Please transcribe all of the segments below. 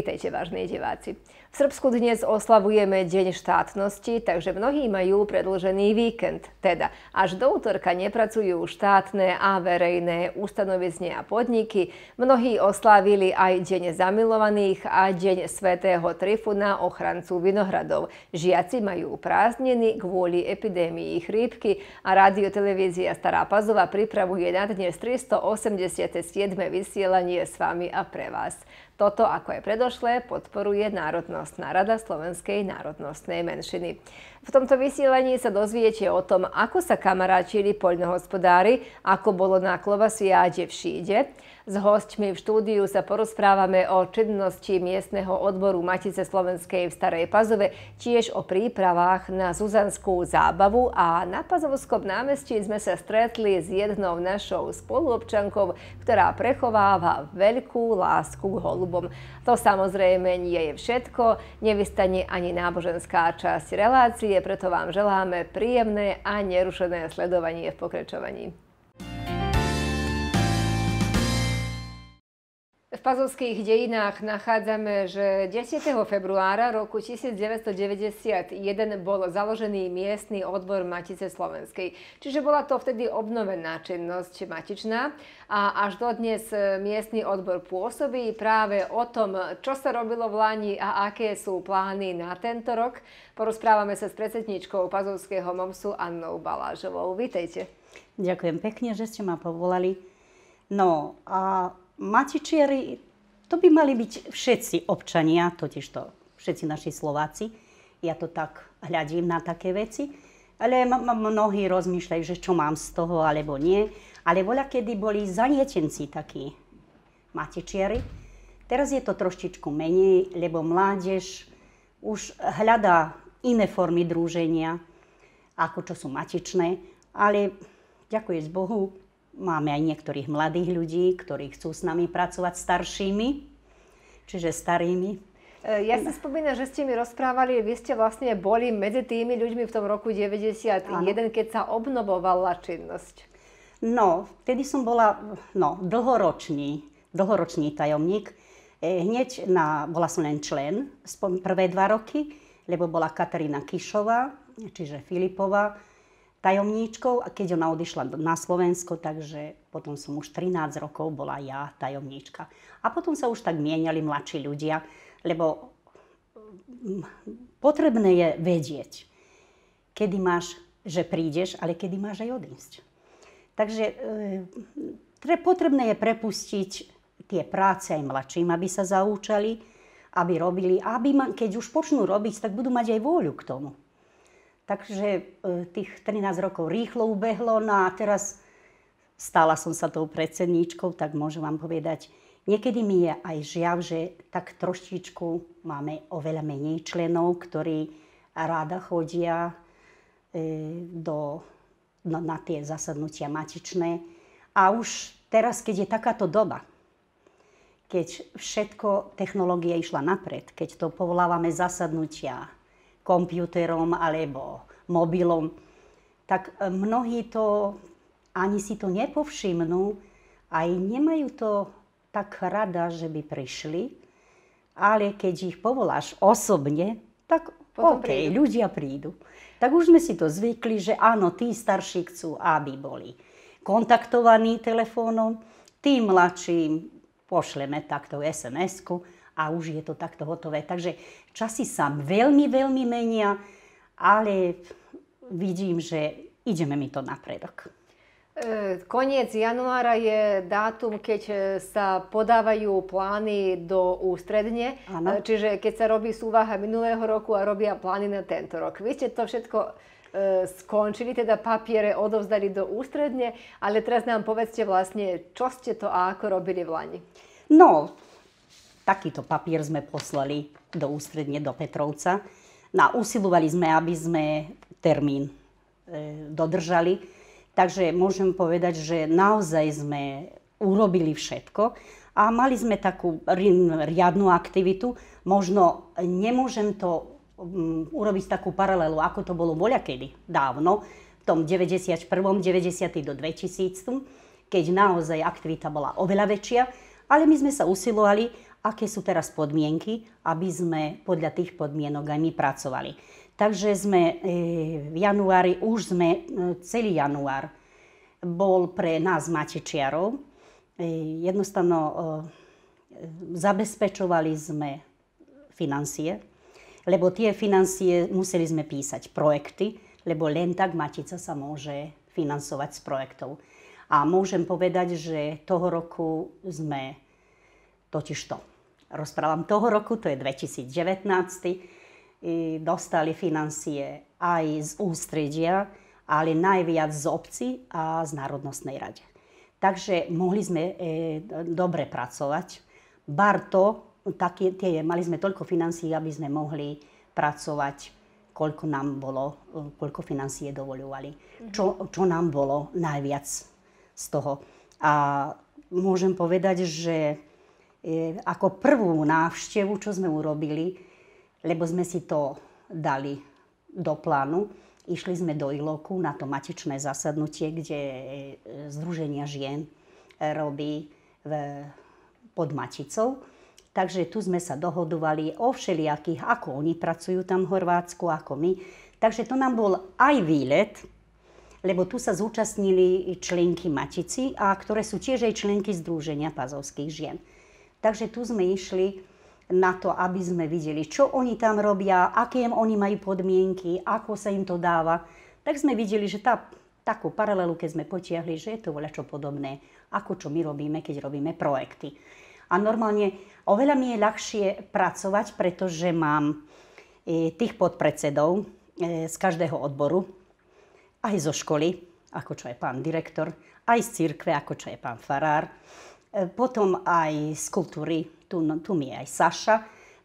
Vítejte, vážne diváci. V Srbsku dnes oslavujeme Deň štátnosti, takže mnohí majú predlžený víkend. Teda až do útorka nepracujú štátne a verejné ustanovizne a podniky. Mnohí oslávili aj Deň zamilovaných a Deň svätého Trifuna ochrancu vinohradov. Žiaci majú prázdniny kvôli epidémii chrípky a radiotelevízia Stará Pazova pripravuje na dnes 387. vysielanie s vami a pre vás. Toto, ako aj predošlé, podporuje Národnostná rada slovenskej národnostnej menšiny. V tomto vysielaní sa dozviete o tom, ako sa kamaráčili poľnohospodári, ako bolo na Klovasiáde v Šíde, s hostmi v štúdiu sa porozprávame o činnosti miestneho odboru Matice Slovenskej v Starej Pazove, tiež o prípravách na Zuzanskú zábavu a na Pazovskom námestí sme sa stretli s jednou našou spoluobčankou, ktorá prechováva veľkú lásku k holubom. To samozrejme nie je všetko, nevystane ani náboženská časť relácie, preto vám želáme príjemné a nerušené sledovanie v pokračovaní. V pazovských dejinách nachádzame, že 10. februára roku 1991 bol založený miestny odbor Matice Slovenskej. Čiže bola to vtedy obnovená činnosť matičná a až dodnes miestny odbor pôsobí práve o tom, čo sa robilo v Lani a aké sú plány na tento rok. Porozprávame sa s predsedničkou pazovského MOMSu Annou Balážovou. Vítejte. Ďakujem pekne, že ste ma povolali. No a matičieri, to by mali byť všetci občania, totiž to všetci naši Slováci. Ja to tak hľadím na také veci. Ale mnohí rozmýšľajú, že čo mám z toho, alebo nie. Ale voľa, kedy boli zanietenci takí matičieri. Teraz je to troštičku menej, lebo mládež už hľadá iné formy druženia, ako čo sú matičné. Ale ďakujem Bohu, Máme aj niektorých mladých ľudí, ktorí chcú s nami pracovať staršími, čiže starými. E, ja si spomínam, že ste mi rozprávali, vy ste vlastne boli medzi tými ľuďmi v tom roku 1991, keď sa obnovovala činnosť. No, vtedy som bola no, dlhoročný, dlhoročný tajomník. E, hneď na, bola som len člen prvé dva roky, lebo bola Katarína Kišová, čiže Filipová, tajomníčkou a keď ona odišla na Slovensko, takže potom som už 13 rokov bola ja tajomníčka. A potom sa už tak mieniali mladší ľudia, lebo mm, potrebné je vedieť, kedy máš, že prídeš, ale kedy máš aj odísť. Takže e, potrebné je prepustiť tie práce aj mladším, aby sa zaučali, aby robili, aby ma, keď už počnú robiť, tak budú mať aj vôľu k tomu. Takže e, tých 13 rokov rýchlo ubehlo, no a teraz stala som sa tou predsedníčkou, tak môžem vám povedať, niekedy mi je aj žiav, že tak troštičku máme oveľa menej členov, ktorí ráda chodia e, do, no, na tie zasadnutia matičné. A už teraz, keď je takáto doba, keď všetko, technológia išla napred, keď to povolávame zasadnutia, počítačom alebo mobilom, tak e, mnohí to ani si to nepovšimnú, aj nemajú to tak rada, že by prišli, ale keď ich povoláš osobne, tak Potom OK, prídu. ľudia prídu. Tak už sme si to zvykli, že áno, tí starší chcú, aby boli kontaktovaní telefónom, Tým mladší pošleme takto SMS-ku a už je to takto hotové. Takže časy sa veľmi, veľmi menia, ale vidím, že ideme mi to napredok. E, koniec januára je dátum, keď e, sa podávajú plány do ústredne. Ano. E, čiže keď sa robí súvaha minulého roku a robia plány na tento rok. Vy ste to všetko skončili, teda papiere odovzdali do ústredne, ale teraz nám povedzte vlastne, čo ste to a ako robili v Lani. No, Takýto papier sme poslali do ústredne do Petrovca. No a usilovali sme, aby sme termín e, dodržali. Takže môžem povedať, že naozaj sme urobili všetko a mali sme takú riadnu aktivitu. Možno nemôžem to mm, urobiť takú paralelu, ako to bolo voľakedy dávno, v tom 91., 90. do 2000, keď naozaj aktivita bola oveľa väčšia, ale my sme sa usilovali aké sú teraz podmienky, aby sme podľa tých podmienok aj my pracovali. Takže sme e, v januári, už sme e, celý január bol pre nás matečiarov. E, jednostavno zabezpečovali sme financie, lebo tie financie museli sme písať projekty, lebo len tak Matica sa môže financovať z projektov. A môžem povedať, že toho roku sme totiž to rozprávam toho roku, to je 2019, dostali financie aj z ústredia, ale najviac z obci a z Národnostnej rade. Takže mohli sme e, dobre pracovať. Barto, také, tie, mali sme toľko financií, aby sme mohli pracovať, koľko nám bolo, koľko financie dovoľovali. Mm-hmm. Čo, čo nám bolo najviac z toho. A môžem povedať, že E, ako prvú návštevu, čo sme urobili, lebo sme si to dali do plánu. Išli sme do Iloku na to matečné zasadnutie, kde e, Združenia žien e, robí v, pod Maticou. Takže tu sme sa dohodovali o všelijakých, ako oni pracujú tam v Horvátsku, ako my. Takže to nám bol aj výlet, lebo tu sa zúčastnili členky Matici, a ktoré sú tiež aj členky Združenia pazovských žien. Takže tu sme išli na to, aby sme videli, čo oni tam robia, aké oni majú podmienky, ako sa im to dáva. Tak sme videli, že tá, takú paralelu, keď sme potiahli, že je to čo podobné, ako čo my robíme, keď robíme projekty. A normálne oveľa mi je ľahšie pracovať, pretože mám e, tých podpredsedov e, z každého odboru, aj zo školy, ako čo je pán direktor, aj z církve, ako čo je pán farár, E, potom aj z kultúry, tu, no, tu mi je aj Saša,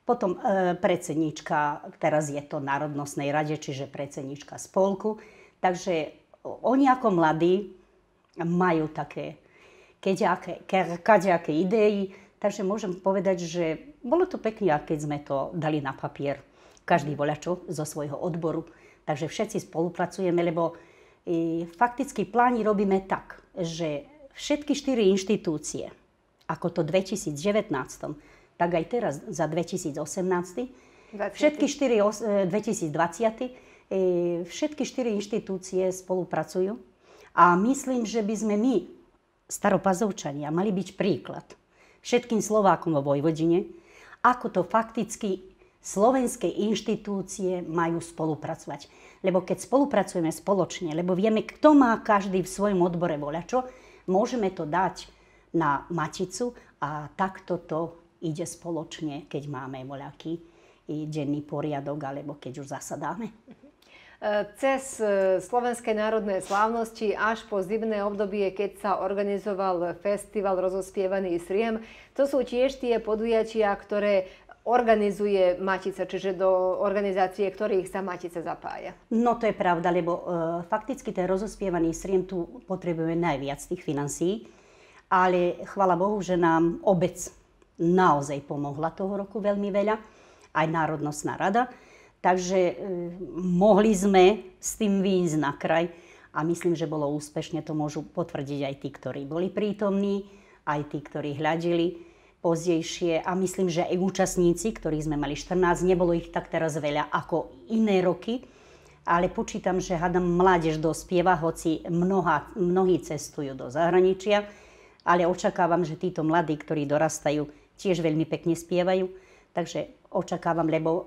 potom e, predsednička, teraz je to Národnostnej rade, čiže predsednička spolku. Takže oni ako mladí majú také keďaké, idei, takže môžem povedať, že bolo to pekne, keď sme to dali na papier. Každý voľačo zo svojho odboru. Takže všetci spolupracujeme, lebo e, fakticky pláni robíme tak, že všetky štyri inštitúcie, ako to 2019, tak aj teraz za 2018, 20. všetky štyri, 2020, e, e, všetky štyri inštitúcie spolupracujú a myslím, že by sme my, staropazovčania, mali byť príklad všetkým Slovákom vo Vojvodine, ako to fakticky slovenské inštitúcie majú spolupracovať. Lebo keď spolupracujeme spoločne, lebo vieme, kto má každý v svojom odbore voľačo, Môžeme to dať na maticu a takto to ide spoločne, keď máme voľaký denný poriadok alebo keď už zasadáme. E, cez e, Slovenské národné slávnosti až po zimné obdobie, keď sa organizoval festival rozospievaný Sriem, to sú tiež tie podujatia, ktoré organizuje Matica, čiže do organizácie, ktorých sa Matica zapája. No to je pravda, lebo e, fakticky ten rozospievaný sriem tu potrebuje najviac tých financí, ale chvala Bohu, že nám obec naozaj pomohla toho roku veľmi veľa, aj Národnostná rada, takže e, mohli sme s tým výjsť na kraj a myslím, že bolo úspešne, to môžu potvrdiť aj tí, ktorí boli prítomní, aj tí, ktorí hľadili pozdejšie a myslím, že aj účastníci, ktorí sme mali 14, nebolo ich tak teraz veľa ako iné roky, ale počítam, že hádam mládež dospieva, hoci mnoha, mnohí cestujú do zahraničia, ale očakávam, že títo mladí, ktorí dorastajú, tiež veľmi pekne spievajú. Takže očakávam, lebo e,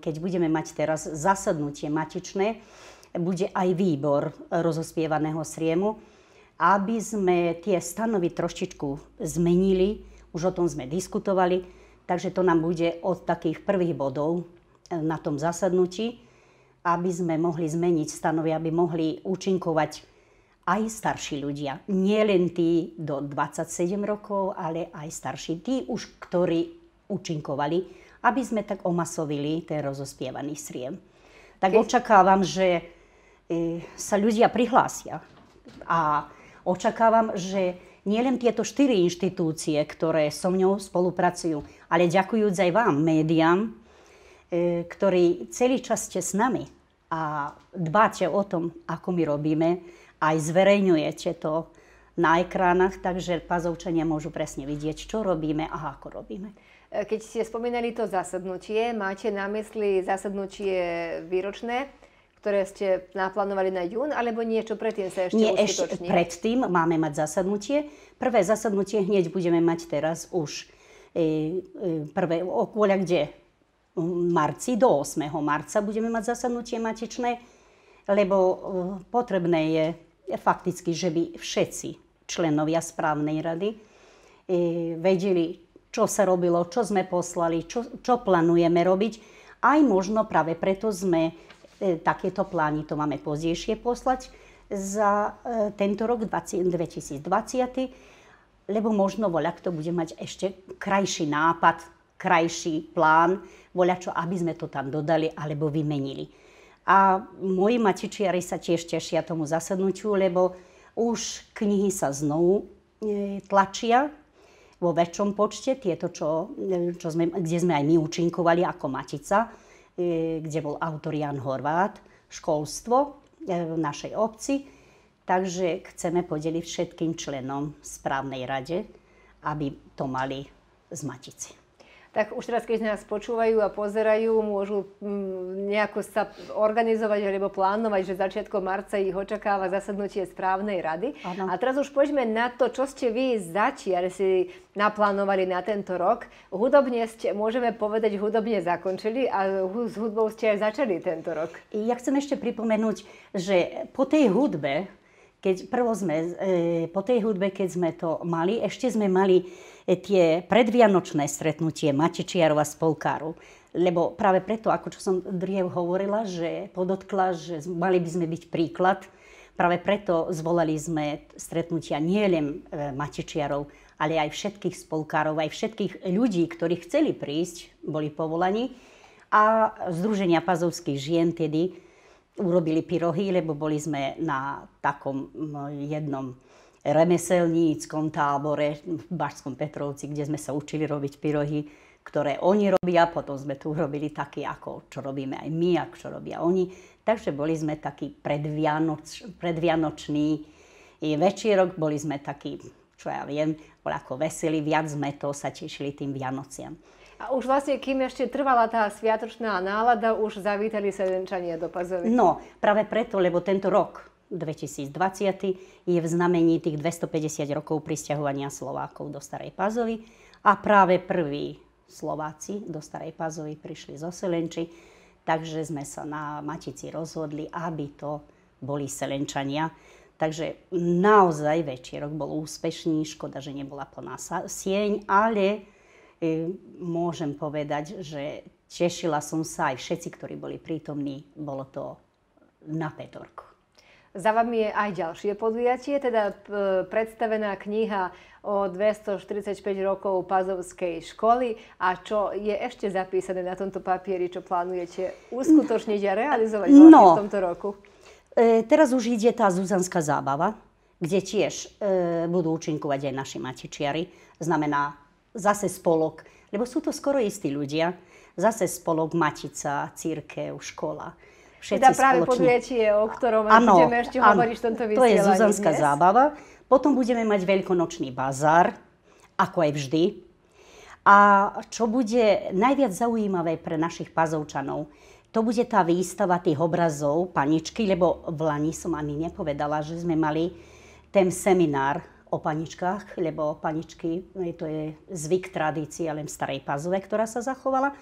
keď budeme mať teraz zasadnutie matičné, bude aj výbor rozospievaného sriemu, aby sme tie stanovy trošičku zmenili, už o tom sme diskutovali, takže to nám bude od takých prvých bodov e, na tom zasadnutí, aby sme mohli zmeniť stanovy, aby mohli účinkovať aj starší ľudia. Nie len tí do 27 rokov, ale aj starší, tí už, ktorí účinkovali, aby sme tak omasovili ten rozospievaný sriem. Tak Keď... očakávam, že e, sa ľudia prihlásia a očakávam, že nielen tieto štyri inštitúcie, ktoré so mňou spolupracujú, ale ďakujúc aj vám, médiám, e, ktorí celý čas ste s nami a dbáte o tom, ako my robíme, aj zverejňujete to na ekránach, takže pazovčania môžu presne vidieť, čo robíme a ako robíme. E, keď ste spomínali to zasadnutie, máte na mysli zasadnutie výročné, ktoré ste naplánovali na jún, alebo niečo predtým sa ešte Nie, ešte predtým máme mať zasadnutie. Prvé zasadnutie hneď budeme mať teraz už e, e, prvé okôľa kde? V marci, do 8. marca budeme mať zasadnutie matečné, lebo e, potrebné je fakticky, že by všetci členovia správnej rady e, vedeli, čo sa robilo, čo sme poslali, čo, čo plánujeme robiť. Aj možno práve preto sme E, takéto plány to máme pozdejšie poslať za e, tento rok 2020, lebo možno voľa kto bude mať ešte krajší nápad, krajší plán, voľa čo, aby sme to tam dodali alebo vymenili. A moji matičiari sa tiež tešia tomu zasadnutiu, lebo už knihy sa znovu e, tlačia vo väčšom počte, tieto, čo, čo sme, kde sme aj my účinkovali ako Matica E, kde bol autor Jan Horvát, školstvo e, v našej obci. Takže chceme podeliť všetkým členom správnej rade, aby to mali z matice tak už teraz, keď nás počúvajú a pozerajú, môžu mm, nejako sa organizovať alebo plánovať, že začiatkom marca ich očakáva zasadnutie správnej rady. Ano. A teraz už poďme na to, čo ste vy zatiaľ si naplánovali na tento rok. Hudobne ste, môžeme povedať, hudobne zakončili a s hudbou ste aj začali tento rok. Ja chcem ešte pripomenúť, že po tej hudbe, keď prvo sme, e, po tej hudbe, keď sme to mali, ešte sme mali e, tie predvianočné stretnutie Matečiarov a spolkárov. Lebo práve preto, ako čo som driev hovorila, že podotkla, že mali by sme byť príklad, práve preto zvolali sme stretnutia nielen e, Matečiarov, ale aj všetkých spolkárov, aj všetkých ľudí, ktorí chceli prísť, boli povolaní. A Združenia pazovských žien tedy urobili pyrohy, lebo boli sme na takom jednom remeselníckom tábore v Bačskom Petrovci, kde sme sa učili robiť pyrohy, ktoré oni robia, potom sme tu robili taký, ako čo robíme aj my, ako čo robia oni. Takže boli sme taký predvianoč, predvianočný večírok, boli sme taký, čo ja viem, bol ako veselí, viac sme to sa tešili tým Vianociam. A už vlastne, kým ešte trvala tá sviatočná nálada, už zavítali sedenčania do pazovy. No, práve preto, lebo tento rok 2020 je v znamení tých 250 rokov pristahovania Slovákov do Starej Pazovy a práve prví Slováci do Starej Pazovy prišli zo Selenči, takže sme sa na Matici rozhodli, aby to boli Selenčania. Takže naozaj rok bol úspešný, škoda, že nebola plná sieň, ale môžem povedať, že tešila som sa aj všetci, ktorí boli prítomní. Bolo to na petorku. Za vami je aj ďalšie podujatie, teda predstavená kniha o 245 rokov Pazovskej školy. A čo je ešte zapísané na tomto papieri, čo plánujete uskutočniť a realizovať vlastne no, v tomto roku? E, teraz už ide tá Zuzanská zábava, kde tiež e, budú účinkovať aj naši matičiari. Znamená zase spolok, lebo sú to skoro istí ľudia, zase spolok Matica, církev, škola. Všetci teda práve spoločne. podujatie, o ktorom ano, budeme ešte ano, hovoriť v tomto vysielaní. To je Zuzanská dnes. zábava. Potom budeme mať veľkonočný bazar, ako aj vždy. A čo bude najviac zaujímavé pre našich pazovčanov, to bude tá výstava tých obrazov, paničky, lebo v Lani som ani nepovedala, že sme mali ten seminár o paničkách, lebo paničky, e, to je zvyk tradície len v starej pazove, ktorá sa zachovala.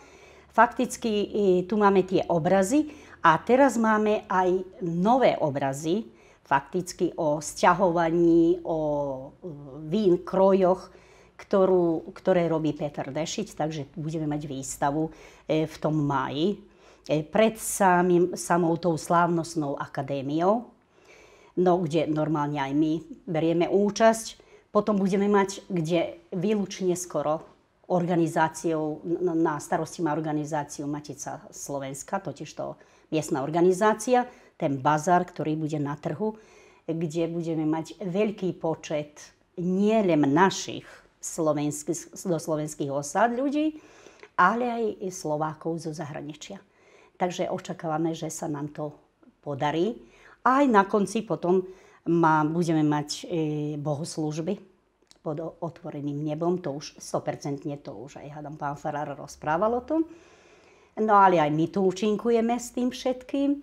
Fakticky e, tu máme tie obrazy a teraz máme aj nové obrazy, fakticky o sťahovaní, o e, vín krojoch, ktorú, ktoré robí Peter Dešiť, takže budeme mať výstavu v tom máji pred samým, samou tou slávnostnou akadémiou no, kde normálne aj my berieme účasť. Potom budeme mať, kde výlučne skoro organizáciou, na starosti má organizáciu Matica Slovenska, totiž to miestna organizácia, ten bazar, ktorý bude na trhu, kde budeme mať veľký počet nielen našich slovenských, do slovenských osad ľudí, ale aj Slovákov zo zahraničia. Takže očakávame, že sa nám to podarí aj na konci potom má, budeme mať e, bohoslužby pod otvoreným nebom, to už 100% to už aj hádam, pán Farar rozprával o tom. No ale aj my tu účinkujeme s tým všetkým.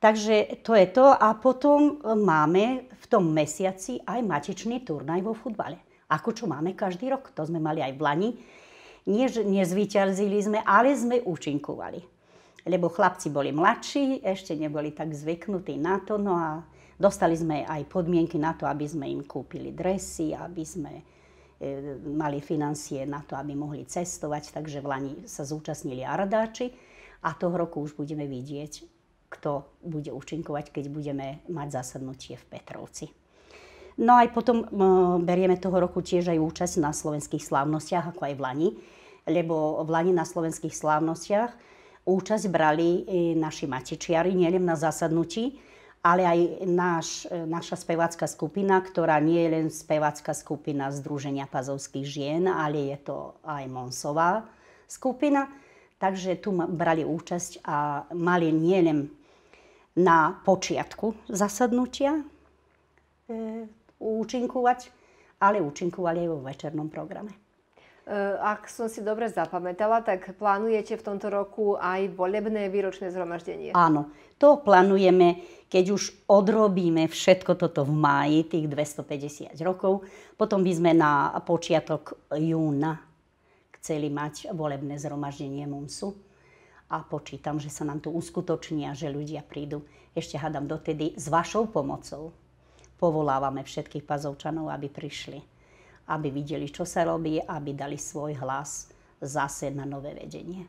Takže to je to a potom máme v tom mesiaci aj matečný turnaj vo futbale. Ako čo máme každý rok, to sme mali aj v Lani. Nie, nezvyťazili sme, ale sme účinkovali lebo chlapci boli mladší, ešte neboli tak zvyknutí na to, no a dostali sme aj podmienky na to, aby sme im kúpili dresy, aby sme e, mali financie na to, aby mohli cestovať, takže v Lani sa zúčastnili Ardáči a toho roku už budeme vidieť, kto bude účinkovať, keď budeme mať zasadnutie v Petrovci. No aj potom e, berieme toho roku tiež aj účasť na slovenských slávnostiach, ako aj v Lani, lebo v Lani na slovenských slávnostiach účasť brali naši matičiari, nielen na zasadnutí, ale aj e, naša spevácka skupina, ktorá nie je len spevácka skupina Združenia pazovských žien, ale je to aj Monsová skupina. Takže tu brali účasť a mali nielen na počiatku zasadnutia e, účinkovať, ale účinkovali aj vo večernom programe. Eh, ak som si dobre zapamätala, tak plánujete v tomto roku aj volebné výročné zhromaždenie. Áno, to plánujeme, keď už odrobíme všetko toto v máji, tých 250 rokov, potom by sme na počiatok júna chceli mať volebné zhromaždenie MUMSu a počítam, že sa nám to uskutoční a že ľudia prídu. Ešte hádam dotedy s vašou pomocou. Povolávame všetkých pazovčanov, aby prišli aby videli, čo sa robí, aby dali svoj hlas zase na nové vedenie.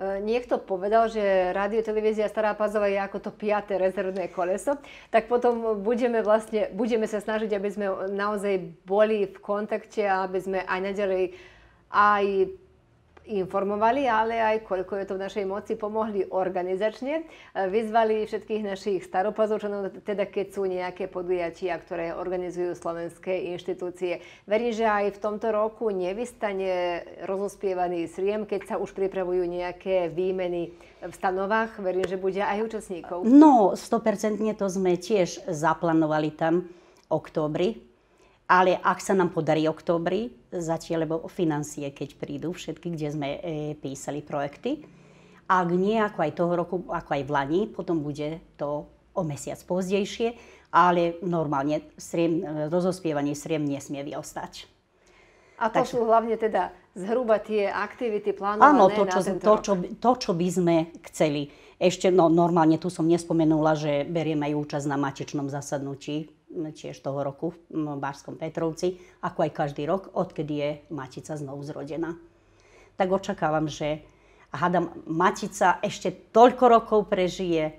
E, niekto povedal, že rádio televízia Stará Pazova je ako to piaté rezervné koleso, tak potom budeme, vlastne, budeme sa snažiť, aby sme naozaj boli v kontakte a aby sme aj naďalej aj informovali, ale aj koľko je to v našej moci pomohli organizačne. E, vyzvali všetkých našich staropazúčanov, teda keď sú nejaké podujatia, ktoré organizujú slovenské inštitúcie. Verím, že aj v tomto roku nevystane rozospievaný sriem, keď sa už pripravujú nejaké výmeny v stanovách. Verím, že bude aj účastníkov. No, 100% to sme tiež zaplánovali tam oktobri, ale ak sa nám podarí oktobri, zatiaľ, lebo financie, keď prídu všetky, kde sme e, písali projekty, ak nie, ako aj toho roku, ako aj v Lani, potom bude to o mesiac pozdejšie, ale normálne sriem, e, rozospievanie sriem nesmie vyostať. A to Takže, sú hlavne teda zhruba tie aktivity plánované Áno, to, čo, na tento to, čo, to, čo by sme chceli. Ešte, no normálne tu som nespomenula, že berieme aj účasť na matečnom zasadnutí tiež toho roku v Bárskom Petrovci, ako aj každý rok, odkedy je matica znovu zrodená. Tak očakávam, že hádam, matica ešte toľko rokov prežije,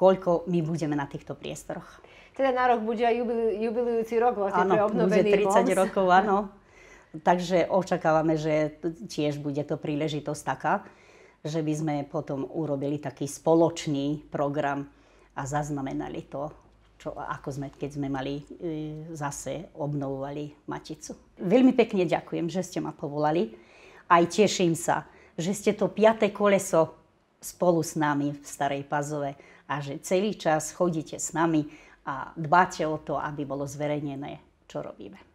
koľko my budeme na týchto priestoroch. Teda na rok bude aj jubilujúci rok vlastne ano, pre obnovený bude 30 ROMS. rokov, áno. Takže očakávame, že tiež bude to príležitosť taká, že by sme potom urobili taký spoločný program a zaznamenali to, čo, ako sme, keď sme mali e, zase obnovovali Maticu. Veľmi pekne ďakujem, že ste ma povolali. Aj teším sa, že ste to piaté koleso spolu s nami v Starej Pazove a že celý čas chodíte s nami a dbáte o to, aby bolo zverejnené, čo robíme.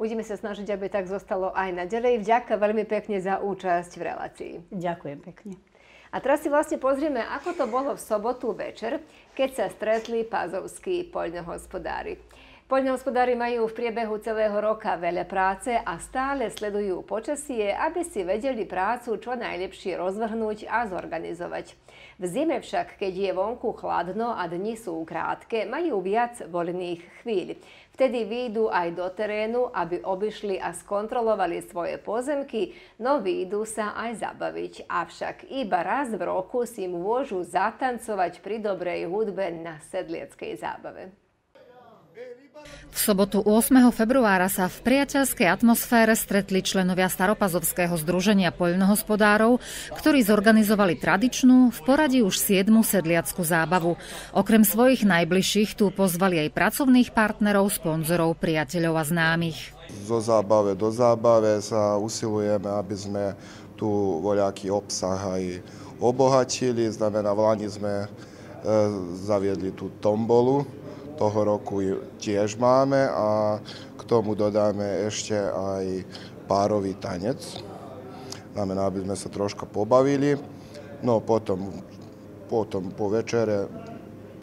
Budeme sa snažiť, aby tak zostalo aj naďalej. Vďaka veľmi pekne za účasť v relácii. Ďakujem pekne. A teraz si vlastne pozrieme, ako to bolo v sobotu večer, keď sa stretli pázovskí poľnohospodári. Poľnohospodári majú v priebehu celého roka veľa práce a stále sledujú počasie, aby si vedeli prácu čo najlepšie rozvrhnúť a zorganizovať. V zime však, keď je vonku chladno a dni sú krátke, majú viac voľných chvíľ. Vtedy výjdu aj do terénu, aby obišli a skontrolovali svoje pozemky, no výjdu sa aj zabaviť. Avšak iba raz v roku si môžu zatancovať pri dobrej hudbe na sedlieckej zábave. V sobotu 8. februára sa v priateľskej atmosfére stretli členovia Staropazovského združenia poľnohospodárov, ktorí zorganizovali tradičnú, v poradí už 7. sedliackú zábavu. Okrem svojich najbližších tu pozvali aj pracovných partnerov, sponzorov, priateľov a známych. Zo zábave do zábave sa usilujeme, aby sme tu voľaký obsah aj obohatili. Znamená, v Lani sme e, zaviedli tú tombolu, toho roku tiež máme a k tomu dodáme ešte aj párový tanec. Znamená, aby sme sa troška pobavili. No potom, potom po večere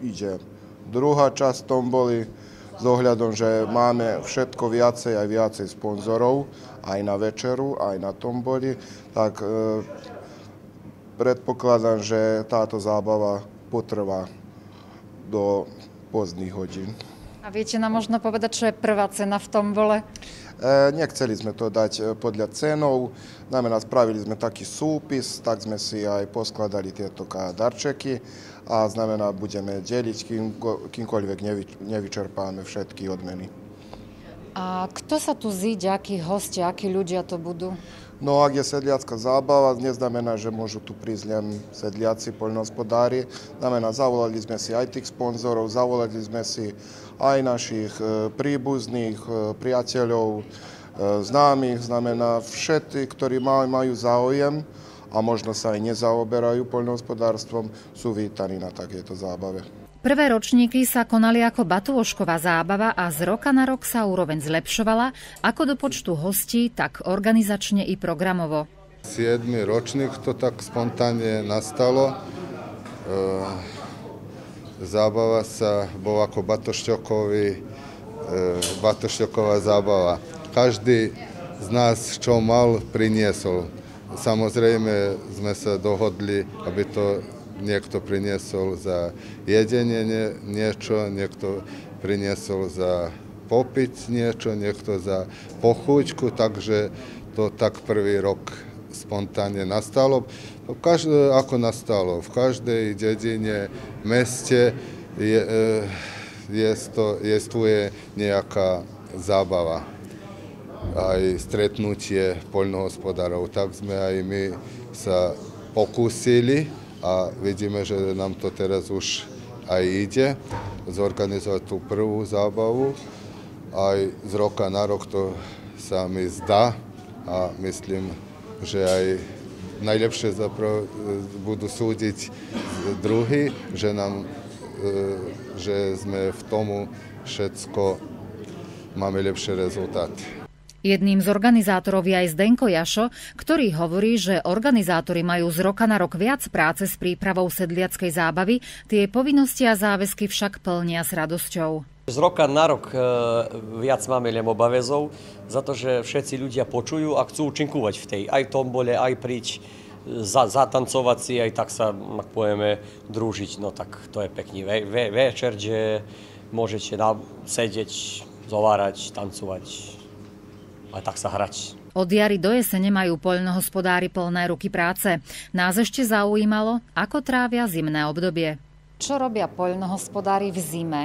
ide druhá časť tomboli s ohľadom, že máme všetko viacej aj viacej sponzorov aj na večeru, aj na tomboli, tak e, predpokladám, že táto zábava potrvá do pozdných hodín. A viete nám možno povedať, čo je prvá cena v tom tombole? E, nechceli sme to dať e, podľa cenov, znamená spravili sme taký súpis, tak sme si aj poskladali tieto darčeky a znamená budeme deliť kýmkoľvek nevyčerpáme všetky odmeny. A kto sa tu zíde, akí hostia, akí ľudia to budú? No ak je sedliacká zábava, neznamená, že môžu tu prísť len sedliaci, poľnohospodári. Znamená, zavolali sme si aj tých sponzorov, zavolali sme si aj našich e, príbuzných, e, priateľov, e, známych, znamená všetci, ktorí majú záujem a možno sa aj nezaoberajú poľnohospodárstvom, sú vítaní na takéto zábave. Prvé ročníky sa konali ako batúošková zábava a z roka na rok sa úroveň zlepšovala, ako do počtu hostí, tak organizačne i programovo. 7. ročník to tak spontánne nastalo. E, zábava sa bola ako batošťokový, e, batošťoková zábava. Každý z nás, čo mal, priniesol. Samozrejme sme sa dohodli, aby to niekto priniesol za jedenie niečo, niekto priniesol za popiť niečo, niekto za pochúťku, takže to tak prvý rok spontánne nastalo. Každé, ako nastalo, v každej dedine, meste je, eh, je to, nejaká zábava aj stretnutie poľnohospodárov. Tak sme aj my sa pokúsili a vidíme, že nám to teraz už aj ide zorganizovať tú prvú zábavu. Aj z roka na rok to sa mi zdá a myslím, že aj najlepšie e, budú súdiť druhý, že nám e, že sme v tomu všetko máme lepšie rezultáty. Jedným z organizátorov je aj Zdenko Jašo, ktorý hovorí, že organizátori majú z roka na rok viac práce s prípravou sedliackej zábavy, tie povinnosti a záväzky však plnia s radosťou. Z roka na rok e, viac máme len obavezov, za to, že všetci ľudia počujú a chcú účinkovať v tej, aj bole, aj príč, e, zatancovať si, aj tak sa, ak povieme, družiť. No tak to je pekný večer, že môžete sedieť, zovárať, tancovať a tak sa hrať. Od jary do jesene majú poľnohospodári plné ruky práce. Nás ešte zaujímalo, ako trávia zimné obdobie. Čo robia poľnohospodári v zime?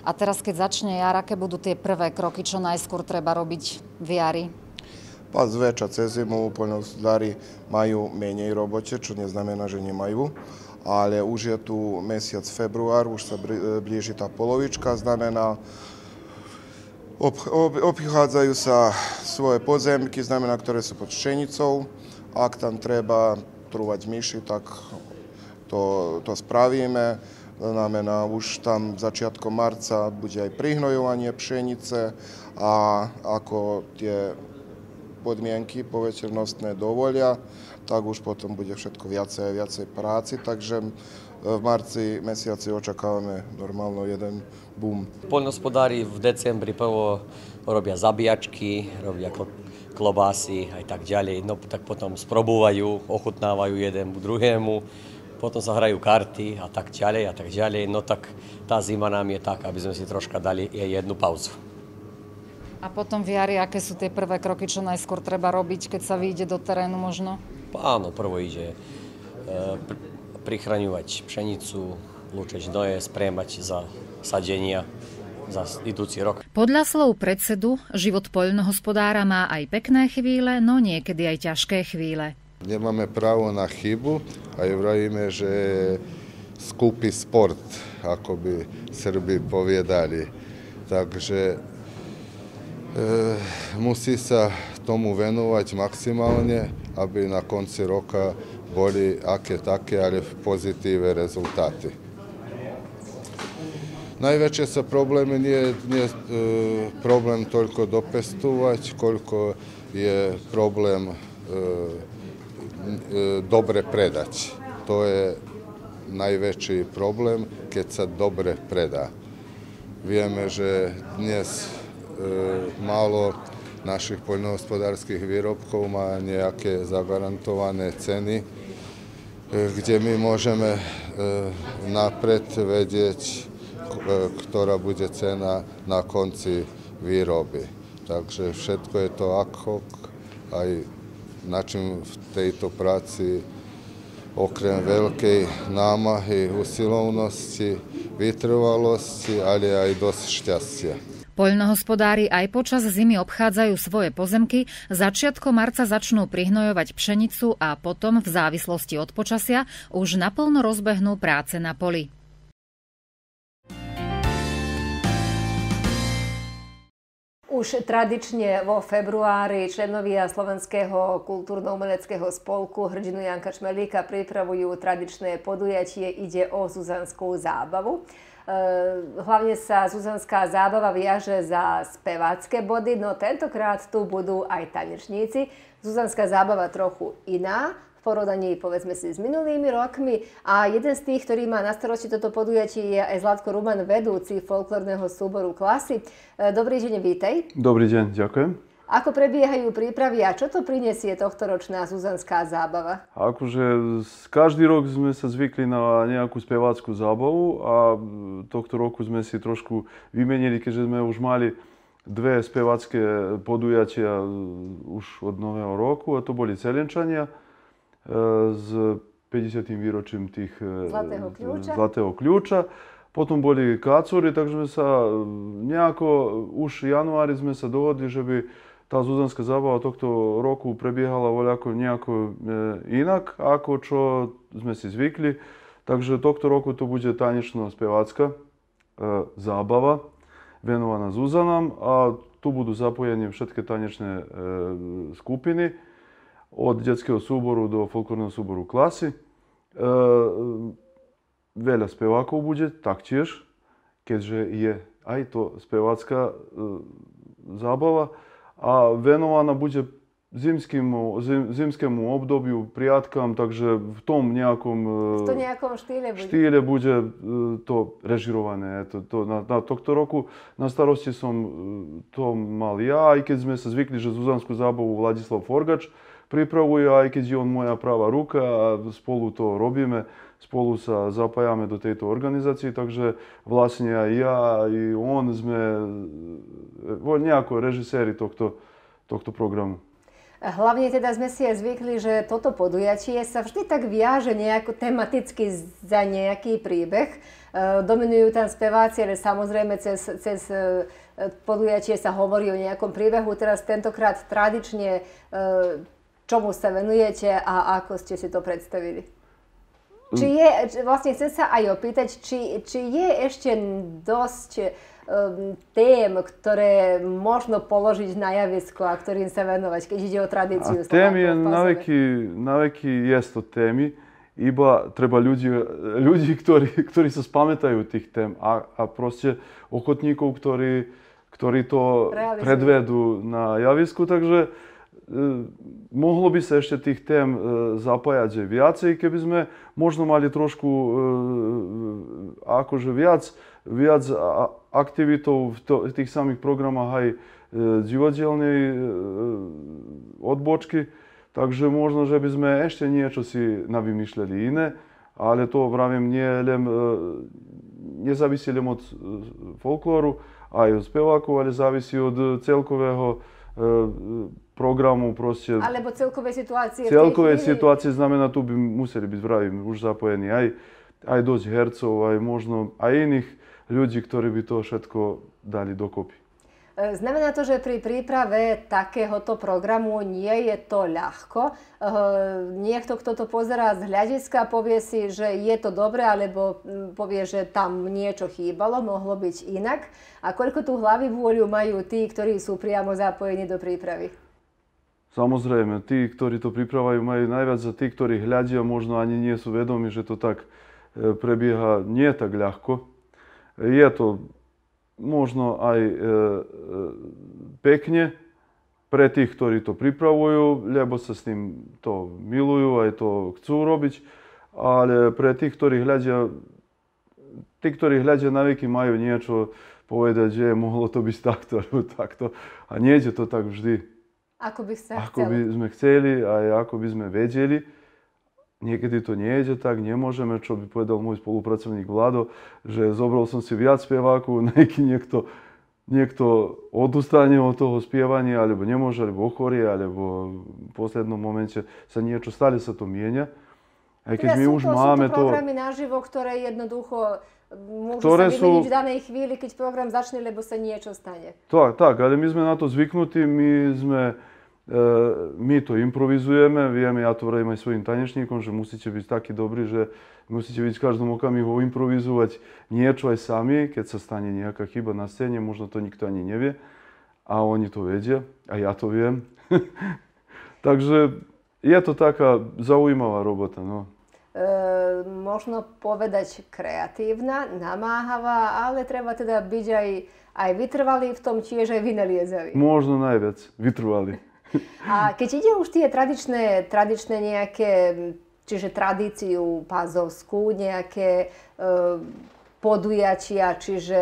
A teraz, keď začne jar, aké budú tie prvé kroky, čo najskôr treba robiť v jari? Pa zväčša cez zimu poľnohospodári majú menej robote, čo neznamená, že nemajú ale už je tu mesiac február, už sa blíži tá polovička, znamená, obchádzajú sa svoje pozemky, znamená, ktoré sú pod pšenicou. Ak tam treba trúvať myši, tak to, to spravíme. Znamená, už tam začiatkom marca bude aj prihnojovanie pšenice a ako tie podmienky poveternostné dovolia, tak už potom bude všetko viacej a viacej práci, takže e, v marci mesiaci očakávame normálno jeden boom. Poľnospodári v decembri prvo robia zabíjačky, robia klobásy aj tak ďalej, no tak potom sprobúvajú, ochutnávajú jeden druhému, potom sa hrajú karty a tak ďalej a tak ďalej, no tak tá zima nám je tak, aby sme si troška dali jednu pauzu. A potom v jari, aké sú tie prvé kroky, čo najskôr treba robiť, keď sa vyjde do terénu možno? áno, prvo ide e, prichraňovať pšenicu, lúčeť doje, spriemať za sadenia za idúci rok. Podľa slov predsedu, život poľnohospodára má aj pekné chvíle, no niekedy aj ťažké chvíle. Nemáme právo na chybu a vrajíme, že skupý sport, ako by Srbi povedali. Takže e, musí sa tomu venovať maximálne, aby na konci roka boli aké také, ale pozitíve rezultáty. Najveće sa probleme nije, nije problem toliko dopestovać, koliko je problem e, e, dobre predaći. To je najveći problem kad se dobre preda. Vijeme že dnes e, malo našich poľnohospodárských výrobkov má nejaké zagarantované ceny, e, kde my môžeme e, napred vedieť, e, ktorá bude cena na konci výroby. Takže všetko je to ad hoc, aj na čím v tejto práci okrem veľkej námahy, usilovnosti, vytrvalosti, ale aj dosť šťastia. Poľnohospodári aj počas zimy obchádzajú svoje pozemky, začiatkom marca začnú prihnojovať pšenicu a potom v závislosti od počasia už naplno rozbehnú práce na poli. Už tradične vo februári členovia Slovenského kultúrno-umeleckého spolku Hrdinu Janka Čmelíka pripravujú tradičné podujatie Ide o Zuzanskú zábavu. Eh, hlavne sa Zuzanská zábava viaže za spevácké body, no tentokrát tu budú aj tanečníci. Zuzanská zábava trochu iná, porovnaní povedzme si s minulými rokmi. A jeden z tých, ktorý má na starosti toto podujatie, je aj Zlatko Ruman, vedúci folklórneho súboru klasy. Eh, dobrý deň, vítej. Dobrý deň, ďakujem. Ako prebiehajú prípravy a čo to prinesie tohtoročná zuzanská zábava? Akože každý rok sme sa zvykli na nejakú spevácku zábavu a tohto roku sme si trošku vymenili, keďže sme už mali dve spevácké podujatia e, už od nového roku a to boli Celenčania e, s 50. výročím tých e, Zlatého kľúča. Zlatého kľúča. Potom boli kacúry, takže sme sa nejako už v januári sme sa dohodli, že by ta zuzanska zabava tog to roku prebiehala voljako nejako e, inak, ako čo sme si zvykli. Takže tohto roku to bude tanečno-spevacká e, zábava venovaná Zuzanám a tu budu zapojeni všetky tanečne skupiny od detského súboru do folklórneho súboru klasy. E, veľa spevákov bude taktiež, keďže je aj to spevácká zábava a venovaná bude zimskému, zim, zimskému obdobiu, priatkám, takže v tom nejakom, e, v to nejakom štýle, bude. štýle bude e, to režirované. To, to, na, na tohto roku na starosti som e, to mal ja, aj keď sme sa zvykli, že Zuzanskú zábavu Vladislav Forgač pripravuje, aj keď je on moja práva ruka a spolu to robíme spolu sa zapájame do tejto organizácie, takže vlastne aj ja, i on sme eh, nejako režiséri tohto, tohto programu. Hlavne teda sme si aj zvykli, že toto podujatie sa vždy tak viaže nejako tematicky za nejaký príbeh. Eh, dominujú tam speváci, ale samozrejme cez, cez eh, podujatie sa hovorí o nejakom príbehu. Teraz tentokrát tradične, čomu sa venujete a ako ste si to predstavili? Či mm. je, vlastne chcem sa aj opýtať, či, či je ešte dosť um, tém, ktoré možno položiť na javisko a ktorým sa venovať, keď ide o tradíciu. A tém je naveky, naveky jesto témy, iba treba ľudí, ľudí ktorí, ktorí sa spamätajú tých tém a, a proste ochotníkov, ktorí, ktorí to Realizujú. predvedú na javisku, takže E, mohlo by sa ešte tých tém e, zapájať aj viacej, keby sme možno mali trošku e, akože viac, viac aktivitov v, to, v tých samých programách aj divadelnej odbočky. Takže možno, že by sme ešte niečo si navymýšľali iné, ale to vravím nie len, nezávisí len od folklóru, aj od spevákov, ale závisí od celkového E, programu proste... Alebo celkové situácie. Celkové situácie znamená, tu by museli byť, vravím, už zapojení aj, aj dosť hercov, aj možno aj iných ľudí, ktorí by to všetko dali dokopy. E, znamená to, že pri príprave takéhoto programu nie je to ľahko. E, niekto, kto to pozerá z hľadiska, povie si, že je to dobre, alebo povie, že tam niečo chýbalo, mohlo byť inak. A koľko tú hlavy vôľu majú tí, ktorí sú priamo zapojení do prípravy? Samozrejme, tí, ktorí to pripravajú, majú najviac za tí, ktorí hľadia, možno ani nie sú vedomi, že to tak e, prebieha nie tak ľahko. Je to možno aj e, e, pekne pre tých, ktorí to pripravujú, lebo sa s tým to milujú, aj to chcú robiť, ale pre tých, ktorí hľadia, tí, ktorí hľadia na veky, majú niečo povedať, že mohlo to byť takto alebo takto. A nie je to tak vždy. Ako by ste ako chceli. by sme chceli, aj ako by sme vedeli. Niekedy to nejde tak, nemôžeme, čo by povedal môj spolupracovník Vlado, že zobral som si viac spevákov, nejaký niekto, niekto odustane od toho spievania, alebo nemôže, alebo ochorie, alebo v poslednom momente sa niečo, stále sa to mienia. Aj keď teda my už to, máme to... programy naživo, ktoré jednoducho e, môžu ktoré sa vymeniť sú... v danej chvíli, keď program začne, lebo sa niečo stane. Tak, tak, ale my sme na to zvyknutí, my sme E, my to improvizujeme, vieme, ja to vrajím aj svojim tanečníkom, že musíte byť takí dobrí, že musíte byť v každom okamihu improvizovať niečo aj sami, keď sa stane nejaká chyba na scéne, možno to nikto ani nevie, a oni to vedia, a ja to viem. Takže je to taká zaujímavá robota, no. E, možno povedať kreatívna, namáhavá, ale treba teda byť aj, aj vytrvalý v tom, tiež aj vynaliezaví. Možno najviac vytrvalý. A keď ide už tie tradičné, tradičné nejaké, čiže tradíciu pázovskú, nejaké e, podujatia, čiže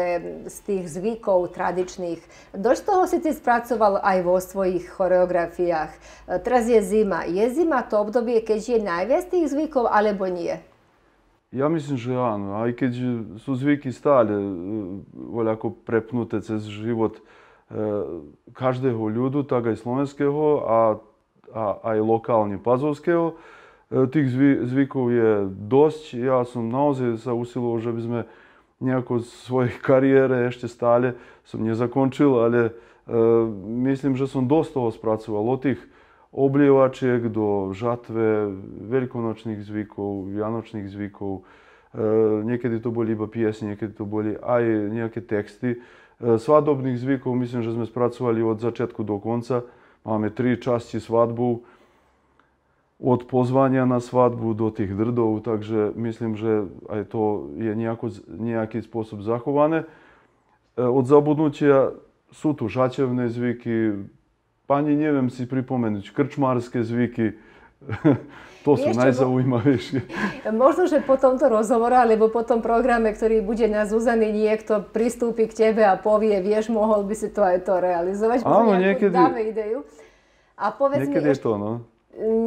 z tých zvykov tradičných. Dosť toho si ty spracoval aj vo svojich choreografiách. E, Teraz je zima. Je zima to obdobie, keď je najviac tých zvykov, alebo nie? Ja myslím, že áno. Aj keď sú zvyky stále e, voľako prepnuté cez život, E, každého ľudu, tak aj slovenského a, a aj lokálne pazovského. E, tých zvy, zvykov je dosť. Ja som naozaj sa usiloval, že by sme nejako svoje karijere ešte stále som ne ale e, myslím, že som dosť toho spracoval. Od tých oblievačiek do žatve, veľkonočných zvykov, vianočných zvykov. E, niekedy to boli iba piesne, niekedy to boli aj nejaké texty. E, svadobných zvykov, myslím, že sme spracovali od začiatku do konca. Máme tri časti svadbu, od pozvania na svadbu do tých drdov, takže myslím, že aj to je nejako, nejaký spôsob zachované. E, od zabudnutia sú tu žačevné zvyky, pani neviem si pripomenúť, krčmárske zvyky, To sú Ešte, najzaujímavejšie. Možno, že po tomto rozhovore, alebo po tom programe, ktorý bude na Zuzany, niekto pristúpi k tebe a povie, vieš, mohol by si to aj to realizovať. Áno, niekedy. Dáme ideju. A povedz niekedy mi je to, no.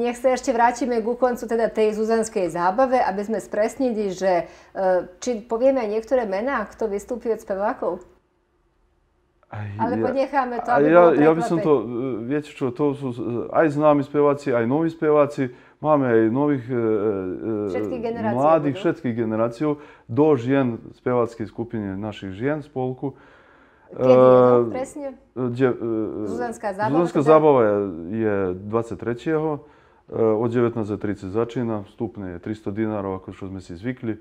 Nech sa ešte vrátime k koncu teda tej zuzanskej zábave, aby sme spresnili, že eh, či povieme aj niektoré mená, kto vystúpi od spevákov? Ali podjehame to, ali ja, ja mislim to, čuo, to su aj znam spevaci, aj novi ispevaci, mame i novih e, e, e, mladih šetkih generaciju do žijen, spevatske skupine naših žien s polku. Kje je presnje? Zuzanska zabava. Zuzanska zabava je 23. Od 19.30. začina, stupne je 300 dinara, ako što smo se izvikli.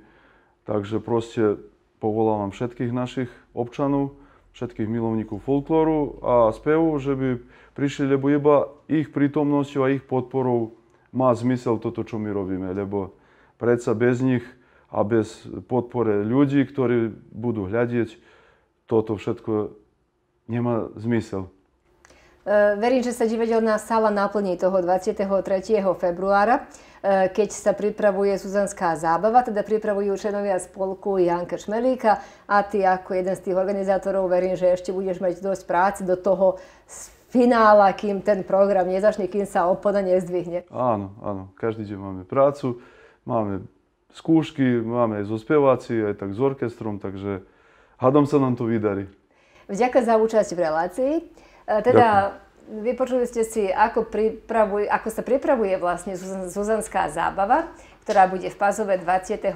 Takže prosje povola šetkih všetkih naših občanov. všetkých milovníkov folklóru a spevu, že by prišli, lebo iba ich prítomnosťou a ich podporou má zmysel toto, čo my robíme, lebo predsa bez nich a bez podpore ľudí, ktorí budú hľadiť, toto všetko nemá zmysel. Eh, verím, že sa divadelná sála naplní toho 23. februára, eh, keď sa pripravuje Suzanská zábava, teda pripravujú členovia spolku Janka Šmelíka a ty ako jeden z tých organizátorov verím, že ešte budeš mať dosť práce do toho finála, kým ten program nezačne, kým sa opona nezdvihne. Áno, áno. Každý deň máme prácu, máme skúšky, máme aj zo speváci, aj tak s orkestrom, takže hadom sa nám to vydarí. Vďaka za účasť v relácii. E, teda Ďakujem. vypočuli ste si, ako, pripravuj, ako sa pripravuje vlastne Zuzanská zábava, ktorá bude v Pazove 23.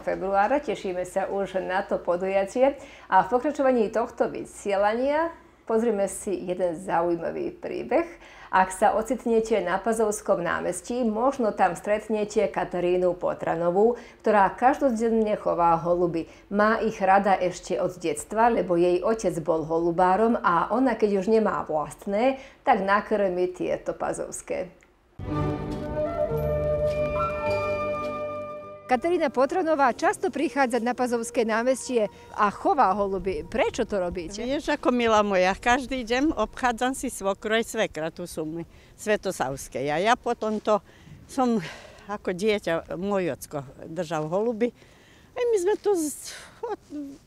februára. Tešíme sa už na to podujatie. A v pokračovaní tohto vysielania pozrime si jeden zaujímavý príbeh. Ak sa ocitnete na Pazovskom námestí, možno tam stretnete Katarínu Potranovú, ktorá každodenne chová holuby. Má ich rada ešte od detstva, lebo jej otec bol holubárom a ona, keď už nemá vlastné, tak nakrmi tieto pazovské. Thank you. Katarína Potranová často prichádza na Pazovské námestie a chová holuby. Prečo to robíte? Vieš, ako milá moja, každý deň obchádzam si svokru aj svekra, tu sú my, Svetosavské. A ja potom to som ako dieťa, môj ocko držal holuby. A my sme to z,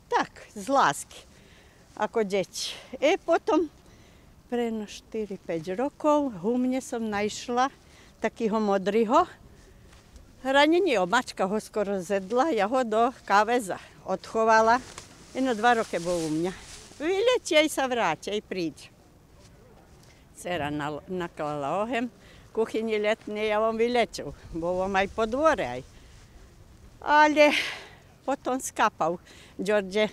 tak, z lásky, ako deť. E potom pre 4-5 no rokov humne som našla takého modrého, ranenie o mačka ho skoro zedla, ja ho do káveza odchovala. Jedno dva roke bol u mňa. Viljeće aj sa vraća aj príď. Cera naklala ohem, kuchyni letne, ja vám viljeću, bo vám aj po dvore aj. Ale potom skapao, Đorđe,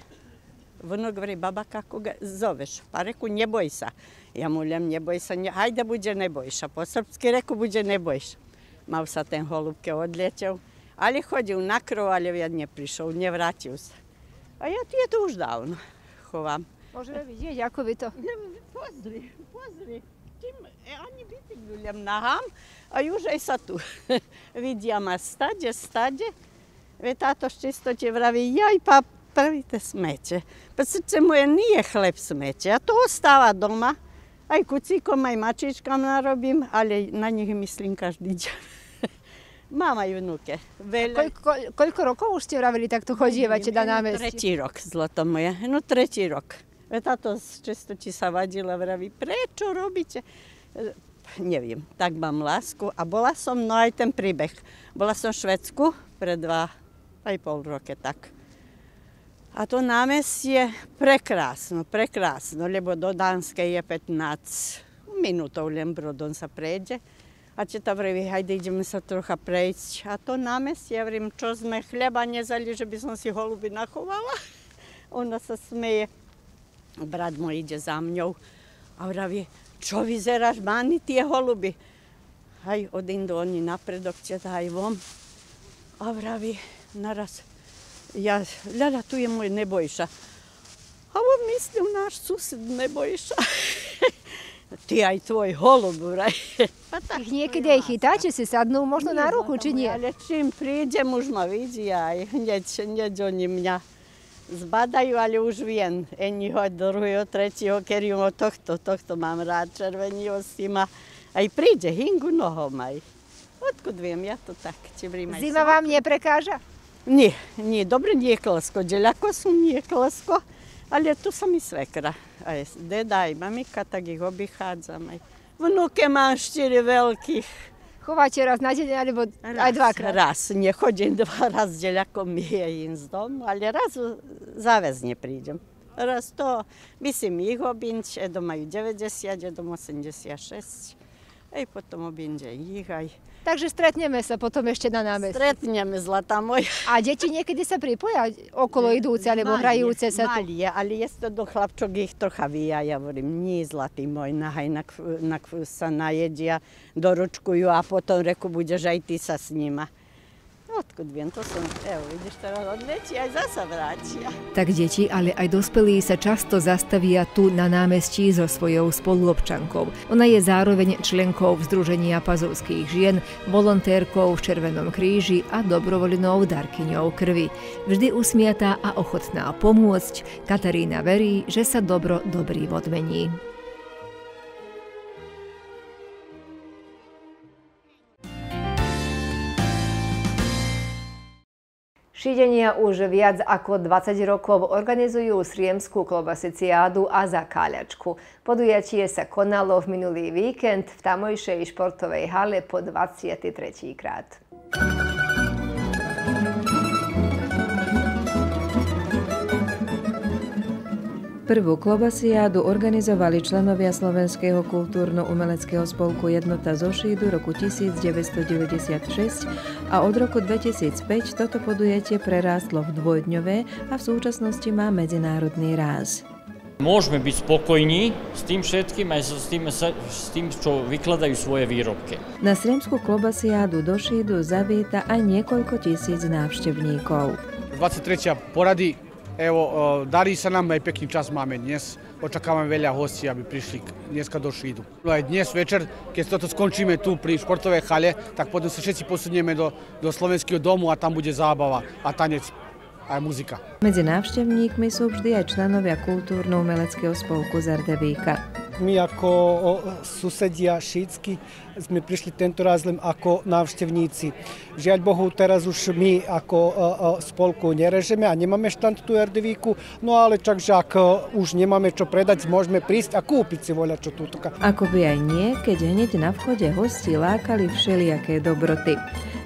vno vrý, baba kako ga zoveš? Pa reku, neboj sa. Ja mu ljem, neboj boj sa, hajde buđe nebojša. Po srpski reku, buđe nebojša mal sa ten holubke odletel, ale chodil na krov, ale viac neprišiel, nevrátil sa. A ja je tu už dávno chovám. Môžeme vidieť, ako by to... Pozri, pozri. Tým, e, ani vidím ľuďom nahám, a už aj sa tu. Vidia ma stade, stade. Ve táto štistote vraví, jaj, pa, pravíte smeče. Pa srce moje je chleb smeče. a to ostáva doma. Aj kucíkom, aj mačičkám narobím, ale na nich myslím každý deň. Mám aj vnúke. Veľa... Koľko, koľko rokov už ste vravili takto chodívate na námestí? Tretí rok, zlato moje. No tretí rok. E, táto často ti sa vadila, vraví, prečo robíte? E, neviem, tak mám lásku. A bola som, no aj ten príbeh. Bola som v Švedsku pre dva, aj pol roke tak. A to námestie prekrásno, prekrásno, lebo do Dánskej je 15 minútov len brodom sa prejde. a ta revi, hajde idemo sa troha preći. A to names, ja vrim, čoz me hljeba nje zalježe, bi sam si holubi nahovala. Ona se smeje. Brat moj iđe za mnjou. A vravi, čo vi bani mani holubi? Haj, odin do oni napredok će taj vom. A vravi, naraz, ja, ljada, tu je moj Nebojša. A ovo mislim naš sused Nebojša. ty aj tvoj holub vraj. ich niekedy aj chytáte, si sadnú možno nie, na ruku, no, či nie? Ale čím prídem, už ma vidí a hneď, hneď oni mňa zbadajú, ale už viem. Eniho, druhého, tretieho, kerím od no tohto, tohto mám rád, červenýho si ma. Aj príde, hingu nohom aj. Odkud viem, ja to tak, či vrímaj. Zima vám neprekáža? Nie, nie, dobre nie je klasko, deľako som nie je klasko. Ali tu sam i svekra. A deda i mamika, tak ich obihádzam. Aj. Vnúke mám štyri veľkých. Chováte raz na deň, alebo raz, aj dvakrát? Raz, nechodím dva raz deľako mi je im z domu, ale raz záväzne prídem. Raz to, myslím, ich obinč, jedno 90, jedno 86. Ej, potom obinde ich aj. Takže stretneme sa potom ešte na námestí. Stretneme, zlatá moja. A deti niekedy sa pripoja okolo eh, idúce, alebo malie, hrajúce sa malie, tu? Malie, ale jest to do chlapčok ich trocha vyja. Ja hovorím, nie, zlatý môj, nahaj na, na, sa najedia, doručkujú a potom reku budeš aj ty sa s nima. Odkud viem, to som, evo, vidíš, teraz odleči, aj zasa vrátia. Tak deti, ale aj dospelí sa často zastavia tu na námestí so svojou spoluobčankou. Ona je zároveň členkou Združenia pazovských žien, volontérkou v Červenom kríži a dobrovoľnou darkyňou krvi. Vždy usmiatá a ochotná pomôcť, Katarína verí, že sa dobro dobrý odmení. Šídenia už viac ako 20 rokov organizujú Sriemskú klobasiciádu a zakáľačku. Podujatie sa konalo v minulý víkend v tamojšej športovej hale po 23. krát. Prvú klobasiádu organizovali členovia Slovenského kultúrno-umeleckého spolku Jednota zo Šídu roku 1996 a od roku 2005 toto podujatie prerástlo v dvojdňové a v súčasnosti má medzinárodný ráz. Môžeme byť spokojní s tým všetkým aj s tým, s tým čo vykladajú svoje výrobky. Na Sremskú klobasiádu do Šídu zavieta aj niekoľko tisíc návštevníkov. 23. porady. Evo, darí sa nám aj pekný čas máme dnes. Očakávam veľa hostí, aby prišli dneska do Švídu. No aj dnes večer, keď toto skončíme tu pri športovej chale, tak potom sa všetci posunieme do, do slovenského domu a tam bude zábava a tanec aj muzika. Medzi návštevníkmi sú vždy aj členovia kultúrno-umeleckého spolku Zardevíka my ako susedia šícky sme prišli tento raz len ako návštevníci. Žiaľ Bohu, teraz už my ako spolku nerežeme a nemáme štant tú rdv no ale čakže ak už nemáme čo predať, môžeme prísť a kúpiť si voľa čo túto. Ako by aj nie, keď hneď na vchode hosti lákali všelijaké dobroty.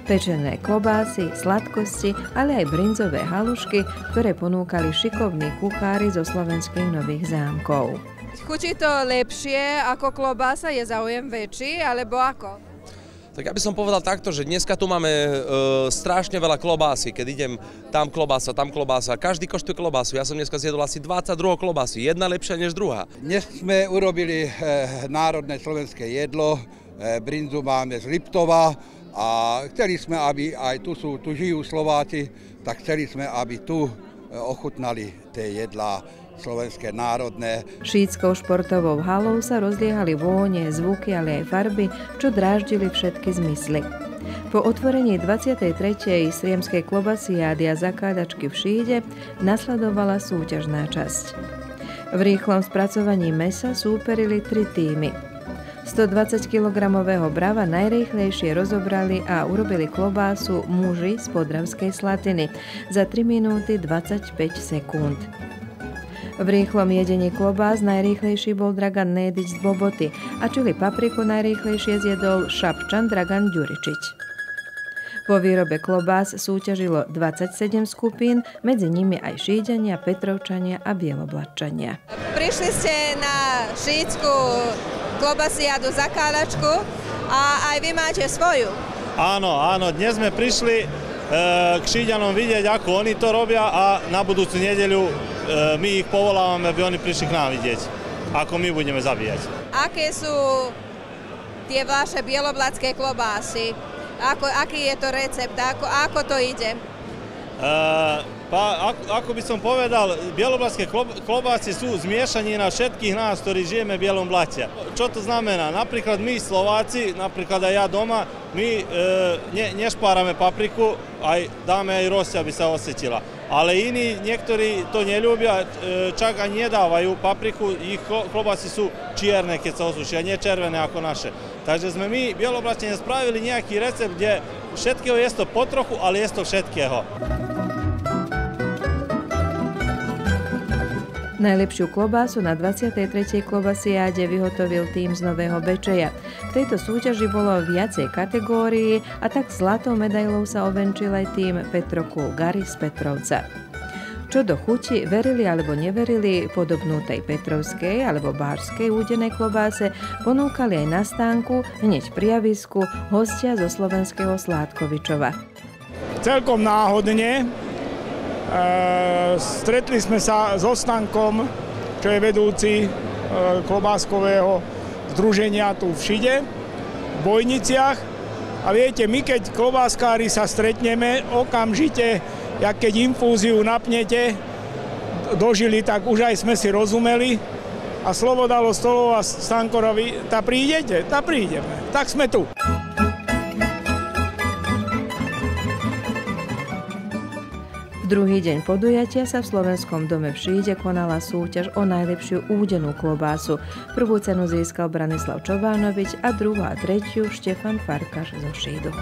Pečené klobásy, sladkosti, ale aj brinzové halušky, ktoré ponúkali šikovní kuchári zo slovenských nových zámkov. Chutí to lepšie ako klobása, je záujem väčší, alebo ako? Tak ja by som povedal takto, že dneska tu máme e, strašne veľa klobásy, keď idem tam klobása, tam klobása, každý koštuje klobásu. Ja som dneska zjedol asi 22 klobásy, jedna lepšia než druhá. Dnes sme urobili e, národné slovenské jedlo, e, brinzu máme z Liptova a chceli sme, aby aj tu sú, tu žijú Slováci, tak chceli sme, aby tu e, ochutnali tie jedlá slovenské národné. Šítskou športovou halou sa rozliehali vône, zvuky, ale aj farby, čo dráždili všetky zmysly. Po otvorení 23. sriemskej klobasiády a zakádačky v Šíde nasledovala súťažná časť. V rýchlom spracovaní mesa súperili tri týmy. 120 kg brava najrýchlejšie rozobrali a urobili klobásu muži z Podravskej Slatiny za 3 minúty 25 sekúnd. V rýchlom jedení klobás najrýchlejší bol Dragan Nedic z Boboty a čili papriku najrýchlejšie zjedol Šapčan Dragan Ďuričič. Po výrobe klobás súťažilo 27 skupín, medzi nimi aj Šídenia, Petrovčania a Bieloblačania. Prišli ste na šídskú klobasiadu za Kálačku a aj vy máte svoju. Áno, áno, dnes sme prišli eh, k Šíďanom vidieť, ako oni to robia a na budúcu nedeľu E, my ich povolávame, aby oni prišli k nám vidieť, ako my budeme zabíjať. Aké sú tie vaše bieloblacké klobásy? Ako, aký je to recept? Ako, ako to ide? Uh, Pa ako, by som povedal, bjeloblatske sú su na všetkých nas koji žijeme bijelom Blate. Čo to Napríklad my mi Slovaci, aj ja doma, mi e, šparame papriku, a dame i Rosija bi se osetila. Ale iní, niektorí to neľúbia, e, čak ani nedávajú papriku ich klobasi su čierne kad se osuši, a červené červene ako naše. Takže sme mi bjeloblaćenje spravili nejaký recept gdje potrochu, ale potrohu, ali všetkého. všetkého. Najlepšiu klobásu na 23. klobasiáde vyhotovil tým z Nového Bečeja. V tejto súťaži bolo viacej kategórií a tak zlatou medailou sa ovenčil aj tým Petro Kulgari z Petrovca. Čo do chuti, verili alebo neverili, podobnú tej petrovskej alebo bárskej údenej klobáse ponúkali aj na stánku, hneď pri javisku, hostia zo slovenského Sládkovičova. Celkom náhodne Eh, stretli sme sa s Ostankom, čo je vedúci eh, klobáskového združenia tu v Šide, v Bojniciach. A viete, my keď klobáskári sa stretneme, okamžite, jak keď infúziu napnete, dožili, tak už aj sme si rozumeli. A slovo dalo Stolova Stankorovi, tá prídete, tá prídeme. Tak sme tu. Druhý deň podujatia sa v Slovenskom dome v Šíde konala súťaž o najlepšiu údenú klobásu. Prvú cenu získal Branislav Čovánovič a druhú a tretiu Štefan Farkaš zo Šídu.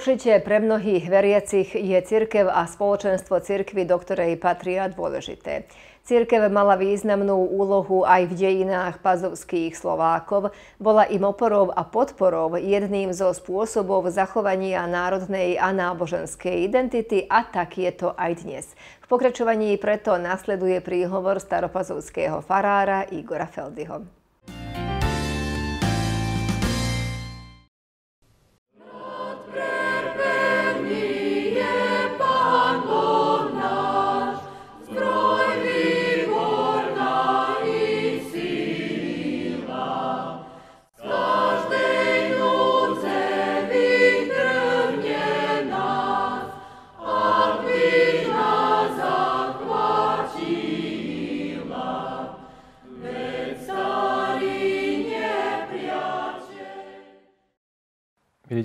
Určite pre mnohých veriacich je cirkev a spoločenstvo cirkvy, do ktorej patria dôležité. Cirkev mala významnú úlohu aj v dejinách pazovských Slovákov, bola im oporou a podporou jedným zo spôsobov zachovania národnej a náboženskej identity a tak je to aj dnes. V pokračovaní preto nasleduje príhovor staropazovského farára Igora Feldyho.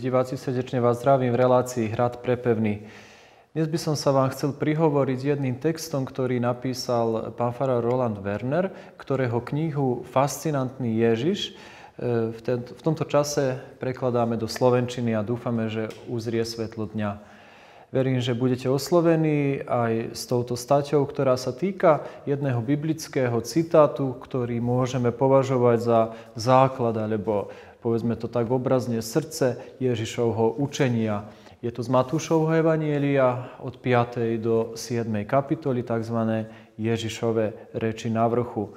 diváci, srdečne vás zdravím v relácii Hrad prepevný. Dnes by som sa vám chcel prihovoriť jedným textom, ktorý napísal pán farár Roland Werner, ktorého knihu Fascinantný Ježiš e, v tomto čase prekladáme do Slovenčiny a dúfame, že uzrie svetlo dňa. Verím, že budete oslovení aj s touto staťou, ktorá sa týka jedného biblického citátu, ktorý môžeme považovať za základ alebo povedzme to tak obrazne, srdce Ježišovho učenia. Je to z Matúšovho Evanielia od 5. do 7. kapitoly, tzv. Ježišove reči na vrchu.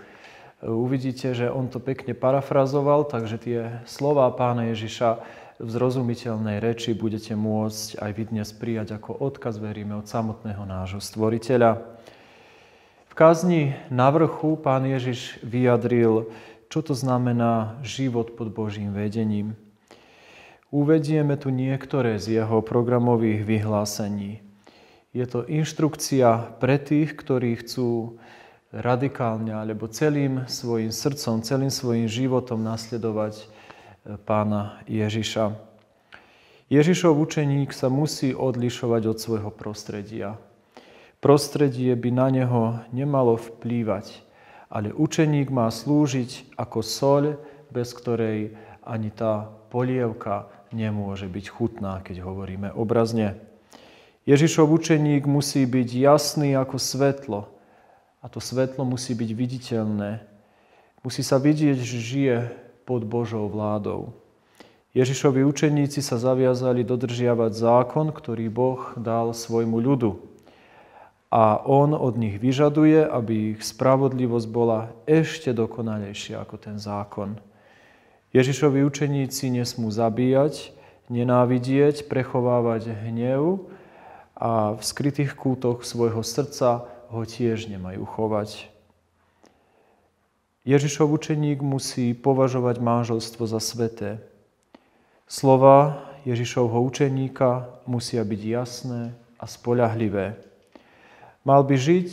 Uvidíte, že on to pekne parafrazoval, takže tie slova pána Ježiša v zrozumiteľnej reči budete môcť aj vy dnes prijať ako odkaz, veríme, od samotného nášho stvoriteľa. V kázni na vrchu pán Ježiš vyjadril čo to znamená život pod Božím vedením. Uvedieme tu niektoré z jeho programových vyhlásení. Je to inštrukcia pre tých, ktorí chcú radikálne alebo celým svojim srdcom, celým svojim životom nasledovať e, pána Ježiša. Ježišov učeník sa musí odlišovať od svojho prostredia. Prostredie by na neho nemalo vplývať ale učeník má slúžiť ako soľ, bez ktorej ani tá polievka nemôže byť chutná, keď hovoríme obrazne. Ježišov učeník musí byť jasný ako svetlo. A to svetlo musí byť viditeľné. Musí sa vidieť, že žije pod Božou vládou. Ježišovi učeníci sa zaviazali dodržiavať zákon, ktorý Boh dal svojmu ľudu a on od nich vyžaduje, aby ich spravodlivosť bola ešte dokonalejšia ako ten zákon. Ježišovi učeníci nesmú zabíjať, nenávidieť, prechovávať hnev a v skrytých kútoch svojho srdca ho tiež nemajú chovať. Ježišov učeník musí považovať manželstvo za sveté. Slova Ježišovho učeníka musia byť jasné a spoľahlivé. Mal by žiť,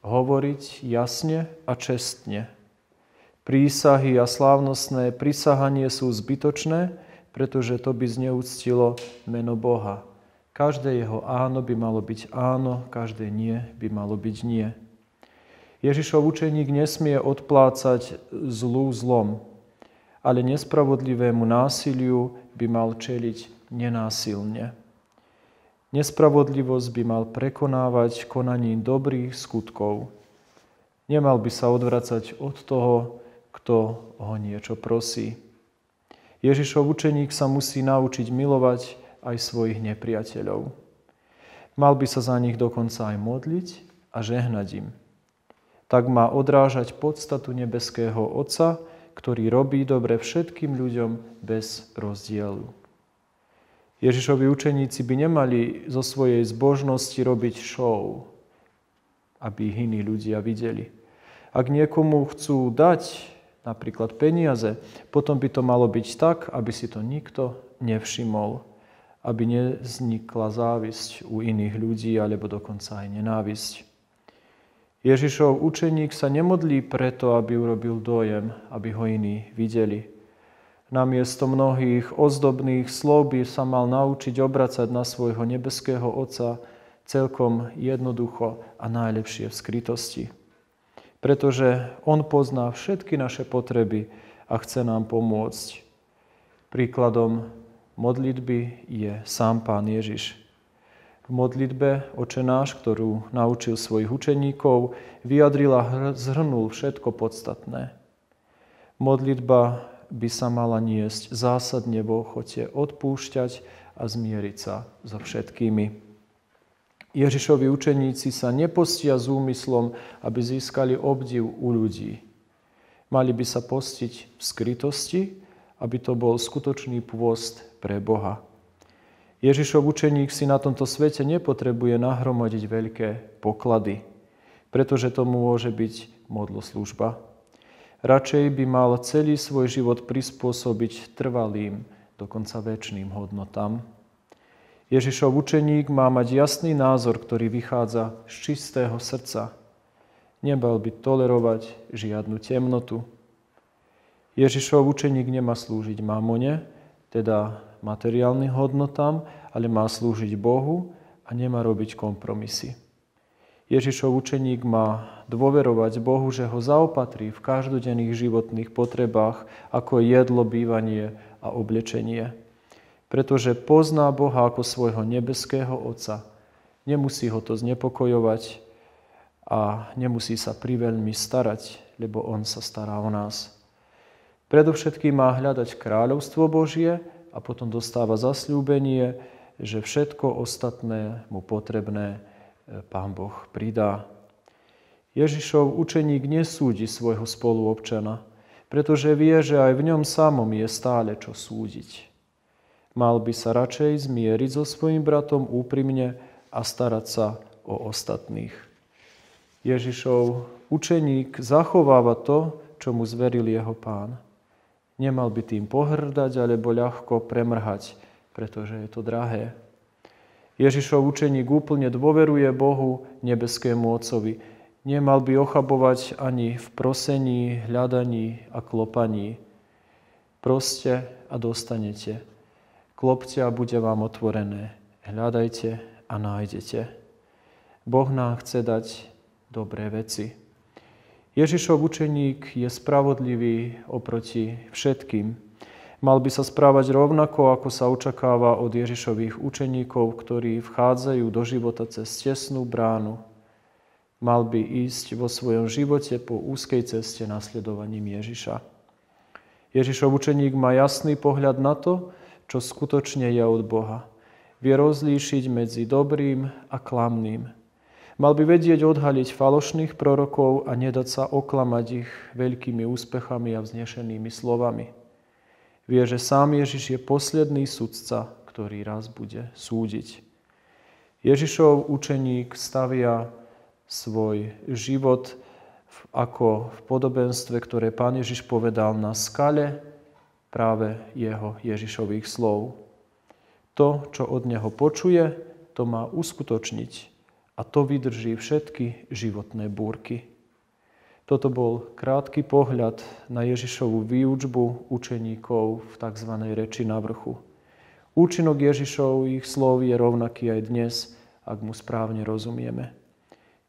hovoriť jasne a čestne. Prísahy a slávnostné prisahanie sú zbytočné, pretože to by zneúctilo meno Boha. Každé jeho áno by malo byť áno, každé nie by malo byť nie. Ježišov učeník nesmie odplácať zlú zlom, ale nespravodlivému násiliu by mal čeliť nenásilne. Nespravodlivosť by mal prekonávať konaním dobrých skutkov. Nemal by sa odvracať od toho, kto ho niečo prosí. Ježišov učeník sa musí naučiť milovať aj svojich nepriateľov. Mal by sa za nich dokonca aj modliť a žehnať im. Tak má odrážať podstatu nebeského Otca, ktorý robí dobre všetkým ľuďom bez rozdielu. Ježišovi učeníci by nemali zo svojej zbožnosti robiť show, aby ich iní ľudia videli. Ak niekomu chcú dať napríklad peniaze, potom by to malo byť tak, aby si to nikto nevšimol, aby neznikla závisť u iných ľudí alebo dokonca aj nenávisť. Ježišov učeník sa nemodlí preto, aby urobil dojem, aby ho iní videli Namiesto mnohých ozdobných slov by sa mal naučiť obracať na svojho nebeského Otca celkom jednoducho a najlepšie v skrytosti. Pretože On pozná všetky naše potreby a chce nám pomôcť. Príkladom modlitby je sám Pán Ježiš. V modlitbe Oče náš, ktorú naučil svojich učeníkov, vyjadrila zhrnul všetko podstatné. Modlitba by sa mala niesť zásadne v ochote odpúšťať a zmieriť sa so všetkými. Ježišovi učeníci sa nepostia s úmyslom, aby získali obdiv u ľudí. Mali by sa postiť v skrytosti, aby to bol skutočný pôst pre Boha. Ježišov učeník si na tomto svete nepotrebuje nahromadiť veľké poklady, pretože to môže byť modloslužba. Radšej by mal celý svoj život prispôsobiť trvalým, dokonca väčšným hodnotám. Ježišov učeník má mať jasný názor, ktorý vychádza z čistého srdca. Nebal by tolerovať žiadnu temnotu. Ježišov učeník nemá slúžiť mamone, teda materiálnym hodnotám, ale má slúžiť Bohu a nemá robiť kompromisy. Ježišov učeník má dôverovať Bohu, že ho zaopatrí v každodenných životných potrebách, ako jedlo, bývanie a oblečenie. Pretože pozná Boha ako svojho nebeského Otca. Nemusí ho to znepokojovať a nemusí sa priveľmi starať, lebo On sa stará o nás. Predovšetkým má hľadať kráľovstvo Božie a potom dostáva zasľúbenie, že všetko ostatné mu potrebné Pán Boh pridá. Ježišov učeník nesúdi svojho spoluobčana, pretože vie, že aj v ňom samom je stále čo súdiť. Mal by sa radšej zmieriť so svojim bratom úprimne a starať sa o ostatných. Ježišov učeník zachováva to, čo mu zveril jeho pán. Nemal by tým pohrdať alebo ľahko premrhať, pretože je to drahé. Ježišov učeník úplne dôveruje Bohu, nebeskému Otcovi. Nemal by ochabovať ani v prosení, hľadaní a klopaní. Proste a dostanete. Klopte a bude vám otvorené. Hľadajte a nájdete. Boh nám chce dať dobré veci. Ježišov učeník je spravodlivý oproti všetkým. Mal by sa správať rovnako, ako sa očakáva od Ježišových učeníkov, ktorí vchádzajú do života cez tesnú bránu. Mal by ísť vo svojom živote po úzkej ceste nasledovaním Ježiša. Ježišov učeník má jasný pohľad na to, čo skutočne je od Boha. Vie rozlíšiť medzi dobrým a klamným. Mal by vedieť odhaliť falošných prorokov a nedať sa oklamať ich veľkými úspechami a vznešenými slovami vie, že sám Ježiš je posledný sudca, ktorý raz bude súdiť. Ježišov učeník stavia svoj život ako v podobenstve, ktoré pán Ježiš povedal na skale práve jeho Ježišových slov. To, čo od neho počuje, to má uskutočniť a to vydrží všetky životné búrky. Toto bol krátky pohľad na Ježišovu výučbu učeníkov v tzv. reči na vrchu. Účinok Ježišových slov je rovnaký aj dnes, ak mu správne rozumieme.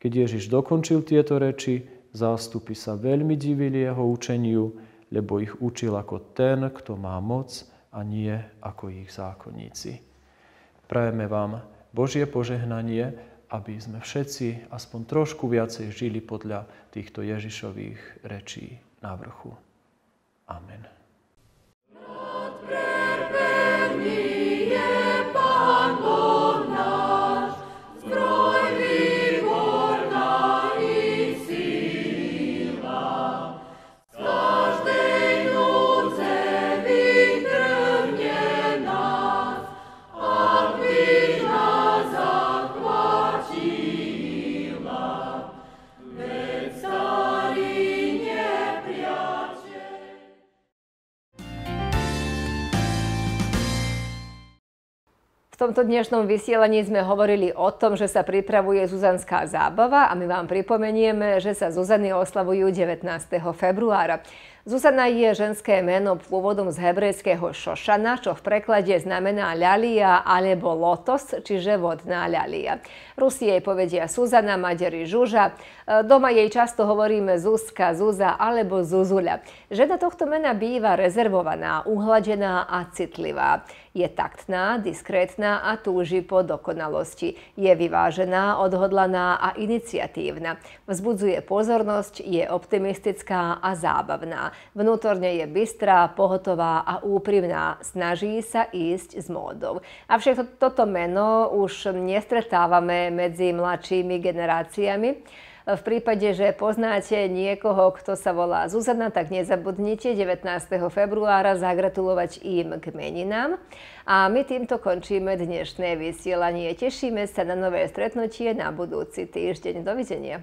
Keď Ježiš dokončil tieto reči, zástupy sa veľmi divili jeho učeniu, lebo ich učil ako ten, kto má moc a nie ako ich zákonníci. Prajeme vám Božie požehnanie, aby sme všetci aspoň trošku viacej žili podľa týchto Ježišových rečí na vrchu. Amen. tomto dnešnom vysielaní sme hovorili o tom, že sa pripravuje Zuzanská zábava a my vám pripomenieme, že sa Zuzany oslavujú 19. februára. Zuzana je ženské meno pôvodom z hebrejského šošana, čo v preklade znamená ľalia alebo lotos, čiže vodná ľalia. Rusi jej povedia Suzana, Maďari Žuža. E, doma jej často hovoríme Zuzka, Zuza alebo Zuzuľa. Žena tohto mena býva rezervovaná, uhladená a citlivá. Je taktná, diskrétna a túži po dokonalosti. Je vyvážená, odhodlaná a iniciatívna. Vzbudzuje pozornosť, je optimistická a zábavná. Vnútorne je bystrá, pohotová a úprimná. Snaží sa ísť s módou. Avšak to, toto meno už nestretávame medzi mladšími generáciami. V prípade, že poznáte niekoho, kto sa volá Zuzana, tak nezabudnite 19. februára zagratulovať im k meninám. A my týmto končíme dnešné vysielanie. Tešíme sa na nové stretnutie na budúci týždeň. Dovidenia.